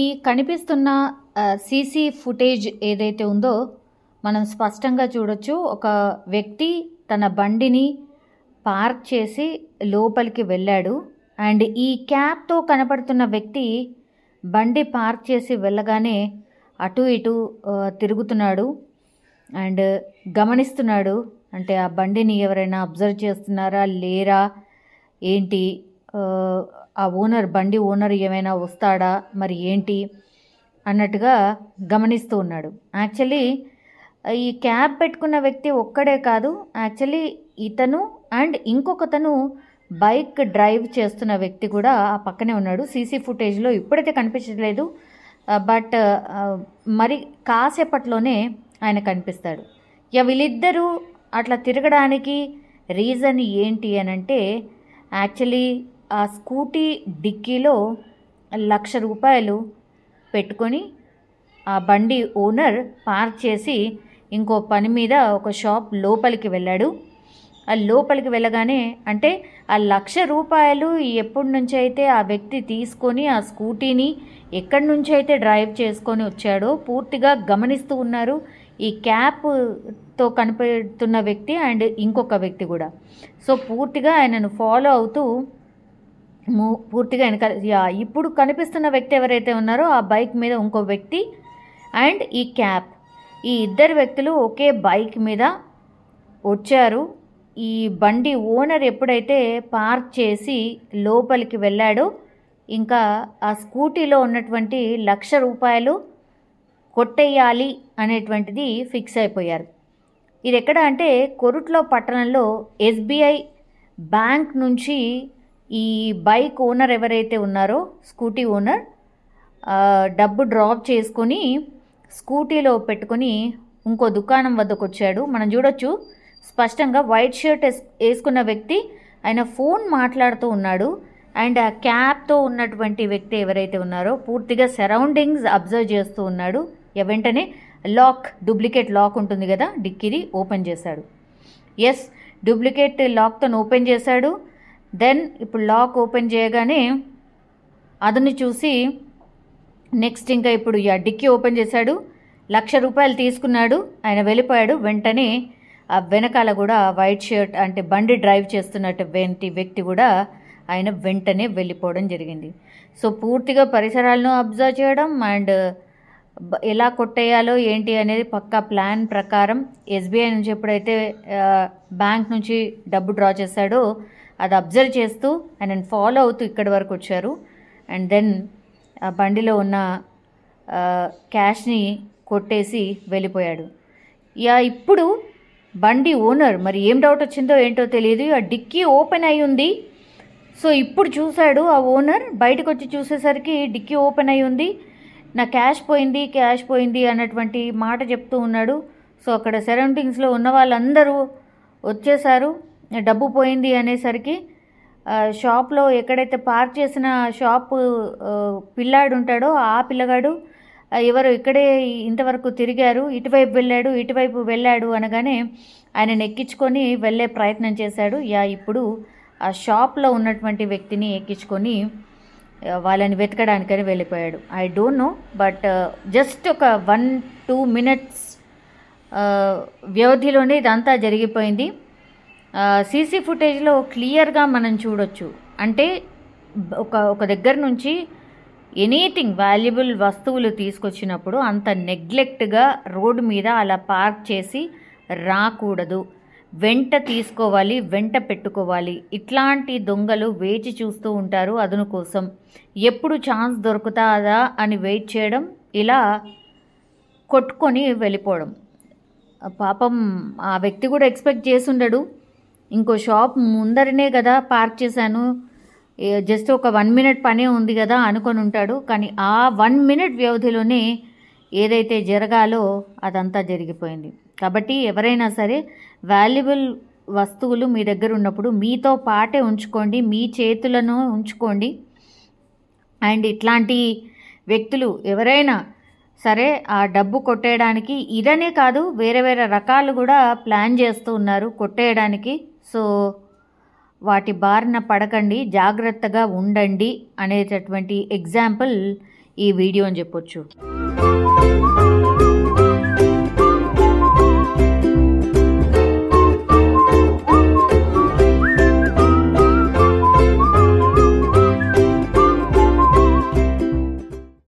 ఈ కనిపిస్తున్న CC footage ఏదైతే ఉందో మనం స్పష్టంగా చూడొచ్చు ఒక వ్యక్తి తన బండిని పార్క్ చేసి లోపలికి వెళ్ళాడు అండ్ ఈ క్యాబ్తో కనపడుతున్న వ్యక్తి బండి పార్క్ చేసి వెళ్ళగానే అటు ఇటు తిరుగుతున్నాడు అండ్ గమనిస్తున్నాడు అంటే ఆ బండిని ఎవరైనా అబ్జర్వ్ చేస్తున్నారా లేరా ఏంటి ఆ ఓనర్ బండి ఓనర్ ఏమైనా వస్తాడా మరి ఏంటి అన్నట్టుగా గమనిస్తూ ఉన్నాడు యాక్చువల్లీ ఈ క్యాబ్ పెట్టుకున్న వ్యక్తి ఒక్కడే కాదు యాక్చువల్లీ ఇతను అండ్ ఇంకొకతను బైక్ డ్రైవ్ చేస్తున్న వ్యక్తి కూడా ఆ పక్కనే ఉన్నాడు సీసీ ఫుటేజ్లో ఇప్పుడైతే కనిపించట్లేదు బట్ మరి కాసేపట్లోనే ఆయన కనిపిస్తాడు ఇక వీళ్ళిద్దరూ అట్లా తిరగడానికి రీజన్ ఏంటి అని అంటే యాక్చువల్లీ ఆ స్కూటీ డిక్కీలో లక్ష రూపాయలు పెట్టుకొని ఆ బండి ఓనర్ పార్క్ చేసి ఇంకో పని మీద ఒక షాప్ లోపలికి వెళ్ళాడు ఆ లోపలికి వెళ్ళగానే అంటే ఆ లక్ష రూపాయలు ఎప్పటి నుంచి అయితే ఆ వ్యక్తి తీసుకొని ఆ స్కూటీని ఎక్కడి నుంచి అయితే డ్రైవ్ చేసుకొని వచ్చాడో పూర్తిగా గమనిస్తూ ఉన్నారు ఈ క్యాప్తో కనిపెడుతున్న వ్యక్తి అండ్ ఇంకొక వ్యక్తి కూడా సో పూర్తిగా ఆయనను ఫాలో అవుతూ పూర్తిగా వెనక ఇప్పుడు కనిపిస్తున్న వ్యక్తి ఎవరైతే ఉన్నారో ఆ బైక్ మీద ఇంకో వ్యక్తి అండ్ ఈ క్యాప్ ఈ ఇద్దరు వ్యక్తులు ఒకే బైక్ మీద వచ్చారు ఈ బండి ఓనర్ ఎప్పుడైతే పార్క్ చేసి లోపలికి వెళ్ళాడో ఇంకా ఆ స్కూటీలో ఉన్నటువంటి లక్ష రూపాయలు కొట్టేయాలి అనేటువంటిది ఫిక్స్ అయిపోయారు ఇది ఎక్కడ అంటే కొరుట్లో పట్టణంలో ఎస్బీఐ బ్యాంక్ నుంచి ఈ బైక్ ఓనర్ ఎవరైతే ఉన్నారో స్కూటీ ఓనర్ డబ్బు డ్రాప్ చేసుకొని స్కూటీలో పెట్టుకొని ఇంకో దుకాణం వద్దకు వచ్చాడు మనం చూడొచ్చు స్పష్టంగా వైట్ షర్ట్ వేసుకున్న వ్యక్తి ఆయన ఫోన్ మాట్లాడుతూ ఉన్నాడు అండ్ ఆ క్యాప్తో ఉన్నటువంటి వ్యక్తి ఎవరైతే ఉన్నారో పూర్తిగా సరౌండింగ్స్ అబ్జర్వ్ చేస్తూ ఉన్నాడు వెంటనే లాక్ డూప్లికేట్ లాక్ ఉంటుంది కదా డిక్కీది ఓపెన్ చేశాడు ఎస్ డూప్లికేట్ లాక్తో ఓపెన్ చేశాడు దెన్ ఇప్పుడు లాక్ ఓపెన్ చేయగానే అదని చూసి నెక్స్ట్ ఇంకా ఇప్పుడు డిక్కీ ఓపెన్ చేశాడు లక్ష రూపాయలు తీసుకున్నాడు ఆయన వెళ్ళిపోయాడు వెంటనే ఆ వెనకాల కూడా వైట్ షర్ట్ అంటే బండి డ్రైవ్ చేస్తున్నటువంటి వ్యక్తి కూడా ఆయన వెంటనే వెళ్ళిపోవడం జరిగింది సో పూర్తిగా పరిసరాలను అబ్జర్వ్ చేయడం అండ్ ఎలా కొట్టేయాలో ఏంటి అనేది పక్కా ప్లాన్ ప్రకారం ఎస్బీఐ నుంచి ఎప్పుడైతే బ్యాంక్ నుంచి డబ్బు డ్రా చేశాడో అది అబ్జర్వ్ చేస్తూ నేను ఫాలో అవుతూ ఇక్కడి వరకు వచ్చారు అండ్ దెన్ ఆ బండిలో ఉన్న క్యాష్ని కొట్టేసి వెళ్ళిపోయాడు యా ఇప్పుడు బండి ఓనర్ మరి ఏం డౌట్ వచ్చిందో ఏంటో తెలియదు ఆ డిక్కీ ఓపెన్ అయి ఉంది సో ఇప్పుడు చూశాడు ఆ ఓనర్ బయటకు వచ్చి చూసేసరికి డిక్కీ ఓపెన్ అయి ఉంది నా క్యాష్ పోయింది క్యాష్ పోయింది అన్నటువంటి మాట చెప్తూ ఉన్నాడు సో అక్కడ సరౌండింగ్స్లో ఉన్న వాళ్ళందరూ వచ్చేసారు డబ్బు పోయింది అనేసరికి షాప్లో ఎక్కడైతే పార్క్ చేసిన షాపు పిల్లాడు ఉంటాడో ఆ పిల్లగాడు ఎవరు ఇక్కడే ఇంతవరకు తిరిగారు ఇటువైపు వెళ్ళాడు ఇటువైపు వెళ్ళాడు అనగానే ఆయన ఎక్కించుకొని వెళ్ళే ప్రయత్నం చేశాడు యా ఇప్పుడు ఆ షాప్లో ఉన్నటువంటి వ్యక్తిని ఎక్కించుకొని వాళ్ళని వెతకడానికని వెళ్ళిపోయాడు I don't know but just ఒక వన్ టూ మినిట్స్ వ్యవధిలోనే ఇదంతా జరిగిపోయింది సీసీ ఫుటేజ్లో క్లియర్గా మనం చూడొచ్చు అంటే ఒక ఒక దగ్గర నుంచి ఎనీథింగ్ వాల్యుబుల్ వస్తువులు తీసుకొచ్చినప్పుడు అంత నెగ్లెక్ట్గా రోడ్డు మీద అలా పార్క్ చేసి రాకూడదు వెంట తీసుకోవాలి వెంట పెట్టుకోవాలి ఇట్లాంటి దొంగలు వేచి చూస్తూ ఉంటారు అదును కోసం ఎప్పుడు ఛాన్స్ దొరుకుతాదా అని వెయిట్ చేయడం ఇలా కొట్టుకొని వెళ్ళిపోవడం పాపం ఆ వ్యక్తి కూడా ఎక్స్పెక్ట్ చేసి ఉండడు ఇంకో షాప్ ముందరనే కదా పార్క్ చేశాను జస్ట్ ఒక వన్ మినిట్ పనే ఉంది కదా అనుకొని ఉంటాడు కానీ ఆ వన్ మినిట్ వ్యవధిలోనే ఏదైతే జరగాలో అదంతా జరిగిపోయింది కాబట్టి ఎవరైనా సరే వాల్యుబుల్ వస్తువులు మీ దగ్గర ఉన్నప్పుడు మీతో పాటే ఉంచుకోండి మీ చేతులను ఉంచుకోండి అండ్ ఇట్లాంటి వ్యక్తులు ఎవరైనా సరే ఆ డబ్బు కొట్టేయడానికి ఇదనే కాదు వేరే వేరే రకాలు కూడా ప్లాన్ చేస్తూ ఉన్నారు కొట్టేయడానికి సో వాటి బారిన పడకండి జాగ్రత్తగా ఉండండి అనేటటువంటి ఎగ్జాంపుల్ ఈ వీడియో అని చెప్పొచ్చు